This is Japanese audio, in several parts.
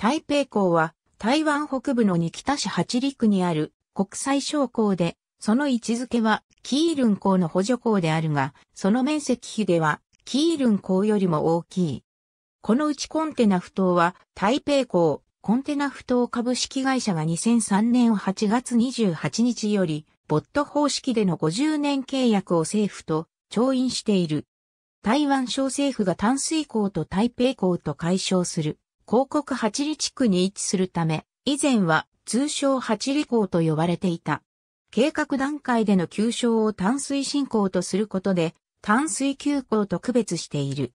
台北港は台湾北部の二北市八陸にある国際商港で、その位置づけはキールン港の補助港であるが、その面積比ではキールン港よりも大きい。このうちコンテナ不当は台北港コンテナ不当株式会社が2003年8月28日より、ボット方式での50年契約を政府と調印している。台湾省政府が淡水港と台北港と解消する。広告八里地区に位置するため、以前は通称八里港と呼ばれていた。計画段階での急所を淡水振興とすることで、淡水急港と区別している。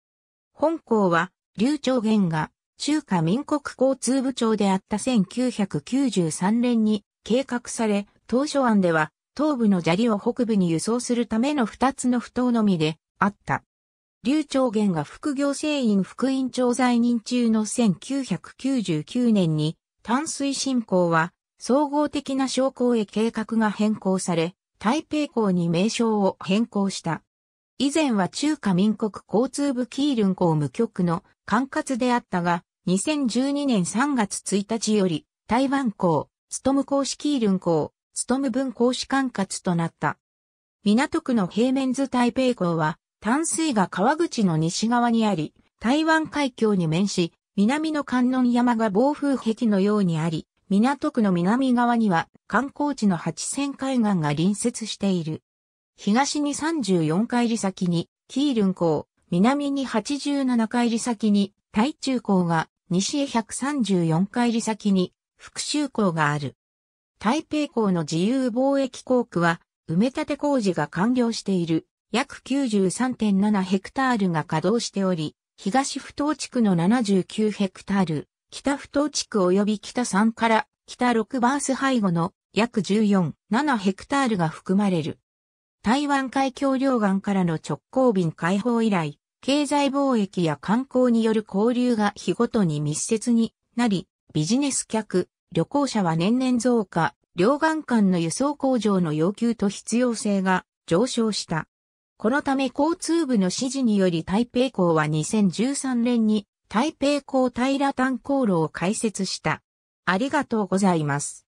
本港は、流長源が中華民国交通部長であった1993年に計画され、当初案では東部の砂利を北部に輸送するための2つの不当のみであった。劉長元が副行政院副院長在任中の1999年に、淡水振興は、総合的な商工へ計画が変更され、台北港に名称を変更した。以前は中華民国交通部キールン港無局の管轄であったが、2012年3月1日より、台湾港、ム公式キールン港、ム文公使管轄となった。港区の平面図台北港は、淡水が川口の西側にあり、台湾海峡に面し、南の観音山が暴風壁のようにあり、港区の南側には観光地の八千海岸が隣接している。東に34海里先に、キールン港、南に87海里先に、台中港が、西へ134海里先に、福州港がある。台北港の自由貿易港区は、埋め立て工事が完了している約93.7ヘクタールが稼働しており、東不当地区の79ヘクタール、北不当地区及び北3から北6バース背後の約14、7ヘクタールが含まれる。台湾海峡両岸からの直行便開放以来、経済貿易や観光による交流が日ごとに密接になり、ビジネス客、旅行者は年々増加、両岸間の輸送工場の要求と必要性が上昇した。このため交通部の指示により台北港は2013年に台北港平炭航路を開設した。ありがとうございます。